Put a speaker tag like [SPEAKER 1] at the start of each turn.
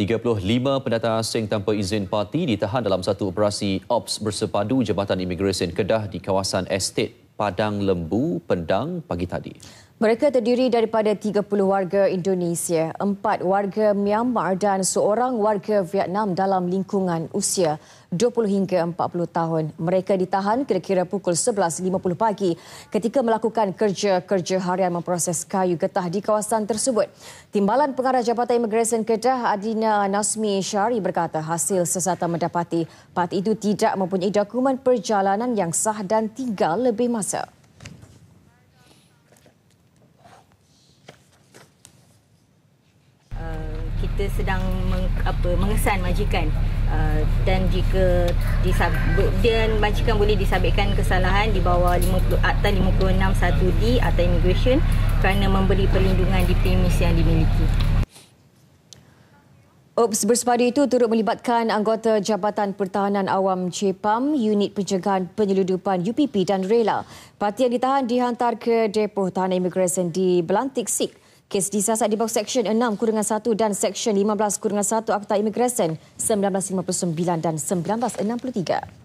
[SPEAKER 1] 35 pendata asing tanpa izin parti ditahan dalam satu operasi ops bersepadu Jabatan Imigresen Kedah di kawasan estate Padang Lembu, Pendang pagi tadi.
[SPEAKER 2] Mereka terdiri daripada 30 warga Indonesia, 4 warga Myanmar dan seorang warga Vietnam dalam lingkungan usia 20 hingga 40 tahun. Mereka ditahan kira-kira pukul 11.50 pagi ketika melakukan kerja-kerja harian memproses kayu getah di kawasan tersebut. Timbalan Pengarah Jabatan Imigresen Kedah Adina Nasmi Syari berkata hasil sesata mendapati part itu tidak mempunyai dokumen perjalanan yang sah dan tinggal lebih masa.
[SPEAKER 3] kita sedang meng, apa mengesan majikan uh, dan jika disab dan majikan boleh disabitkan kesalahan di bawah 50 akta 561D atau immigration kerana memberi perlindungan di premis yang dimiliki.
[SPEAKER 2] Ops bersepadu itu turut melibatkan anggota Jabatan Pertahanan Awam JPAM, Unit Pencegahan Penyeludupan UPP dan RELA. Parti yang ditahan dihantar ke Depoh Tahanan Imigresen di Belantik Sikh kes disiasat di bawah Seksyen 6 kurungan 1 dan Seksyen 15 kurungan 1 Akta Imigresen 1959 dan 1963.